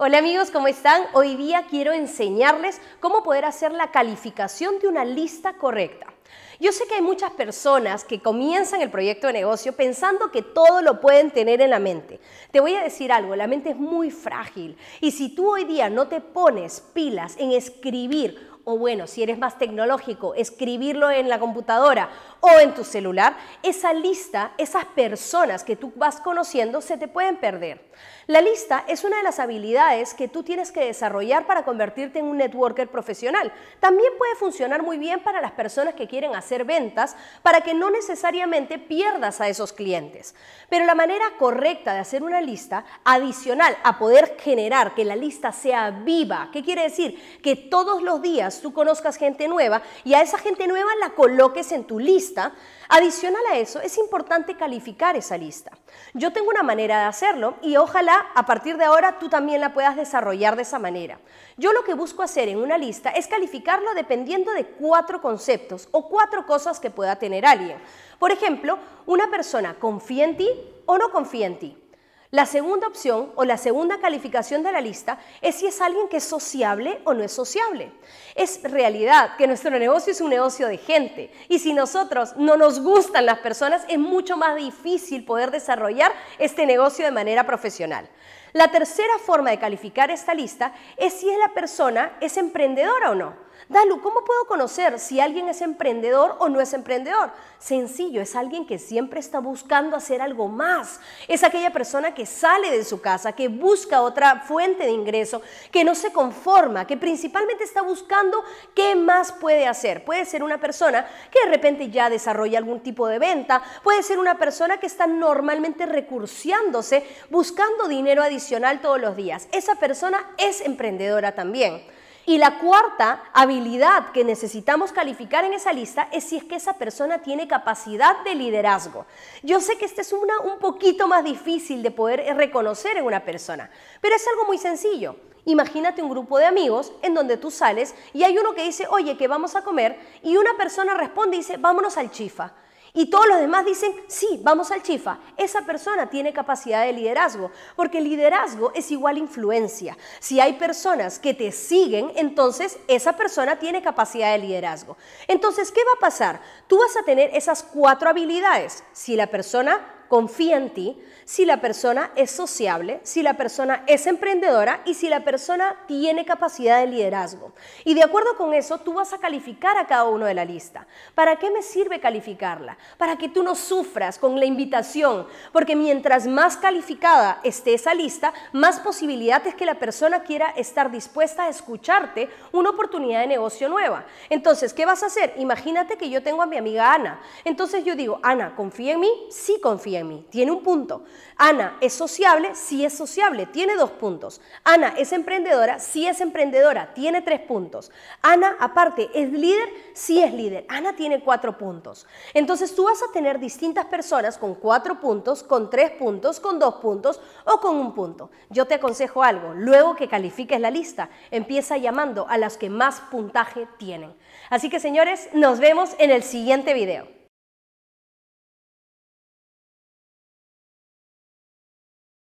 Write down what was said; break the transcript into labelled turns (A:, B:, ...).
A: Hola amigos, ¿cómo están? Hoy día quiero enseñarles cómo poder hacer la calificación de una lista correcta. Yo sé que hay muchas personas que comienzan el proyecto de negocio pensando que todo lo pueden tener en la mente. Te voy a decir algo, la mente es muy frágil y si tú hoy día no te pones pilas en escribir o bueno, si eres más tecnológico, escribirlo en la computadora o en tu celular, esa lista, esas personas que tú vas conociendo se te pueden perder. La lista es una de las habilidades que tú tienes que desarrollar para convertirte en un networker profesional. También puede funcionar muy bien para las personas que quieren hacer ventas para que no necesariamente pierdas a esos clientes. Pero la manera correcta de hacer una lista, adicional a poder generar que la lista sea viva, ¿qué quiere decir? Que todos los días tú conozcas gente nueva y a esa gente nueva la coloques en tu lista adicional a eso es importante calificar esa lista. Yo tengo una manera de hacerlo y ojalá a partir de ahora tú también la puedas desarrollar de esa manera. Yo lo que busco hacer en una lista es calificarlo dependiendo de cuatro conceptos o cuatro cosas que pueda tener alguien. Por ejemplo, una persona confía en ti o no confía en ti. La segunda opción o la segunda calificación de la lista es si es alguien que es sociable o no es sociable. Es realidad que nuestro negocio es un negocio de gente y si nosotros no nos gustan las personas es mucho más difícil poder desarrollar este negocio de manera profesional. La tercera forma de calificar esta lista es si la persona es emprendedora o no. Dalu, ¿cómo puedo conocer si alguien es emprendedor o no es emprendedor? Sencillo, es alguien que siempre está buscando hacer algo más. Es aquella persona que sale de su casa, que busca otra fuente de ingreso, que no se conforma, que principalmente está buscando qué más puede hacer. Puede ser una persona que de repente ya desarrolla algún tipo de venta, puede ser una persona que está normalmente recurseándose, buscando dinero adicional todos los días. Esa persona es emprendedora también. Y la cuarta habilidad que necesitamos calificar en esa lista es si es que esa persona tiene capacidad de liderazgo. Yo sé que esta es una un poquito más difícil de poder reconocer en una persona, pero es algo muy sencillo. Imagínate un grupo de amigos en donde tú sales y hay uno que dice, oye, ¿qué vamos a comer, y una persona responde y dice, vámonos al chifa. Y todos los demás dicen, sí, vamos al chifa. Esa persona tiene capacidad de liderazgo, porque liderazgo es igual influencia. Si hay personas que te siguen, entonces esa persona tiene capacidad de liderazgo. Entonces, ¿qué va a pasar? Tú vas a tener esas cuatro habilidades. Si la persona confía en ti, si la persona es sociable, si la persona es emprendedora y si la persona tiene capacidad de liderazgo. Y de acuerdo con eso, tú vas a calificar a cada uno de la lista. ¿Para qué me sirve calificarla? Para que tú no sufras con la invitación, porque mientras más calificada esté esa lista, más posibilidades es que la persona quiera estar dispuesta a escucharte una oportunidad de negocio nueva. Entonces, ¿qué vas a hacer? Imagínate que yo tengo a mi amiga Ana. Entonces yo digo, Ana, ¿confía en mí? Sí, confía tiene un punto. Ana es sociable, sí es sociable, tiene dos puntos. Ana es emprendedora, sí es emprendedora, tiene tres puntos. Ana, aparte, es líder, sí es líder. Ana tiene cuatro puntos. Entonces tú vas a tener distintas personas con cuatro puntos, con tres puntos, con dos puntos o con un punto. Yo te aconsejo algo, luego que califiques la lista, empieza llamando a las que más puntaje tienen. Así que señores, nos vemos en el siguiente video.